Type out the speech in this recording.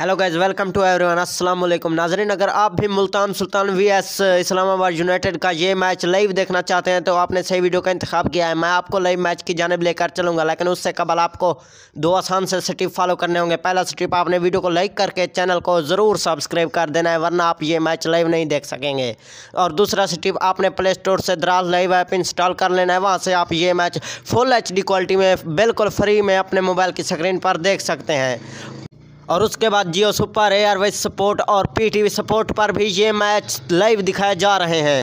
hello guys welcome to everyone अस्सलाम वालेकुम नाजरीन अगर आप भी Multan Sultan V S Islamabad United का ये मैच लाइव देखना चाहते हैं तो आपने सही वीडियो का इंतखब किया है मैं आपको लाइव मैच की जानब लेकर चलूँगा लेकिन उससे कबल आपको दो आसान से स्टिप फॉलो करने होंगे पहला स्टिप आपने वीडियो को लाइक करके चैनल को ज़रूर सब्सक्राइब कर देना है वरना आप ये मैच लाइव नहीं देख सकेंगे और दूसरा स्टिप आपने प्ले स्टोर से द्रास लाइव ऐप इंस्टॉल कर लेना है वहाँ से आप ये मैच फुल एच क्वालिटी में बिल्कुल फ्री में अपने मोबाइल की स्क्रीन पर देख सकते हैं और उसके बाद जियो सुपर एयरवेज सपोर्ट और पीटीवी सपोर्ट पर भी ये मैच लाइव दिखाए जा रहे हैं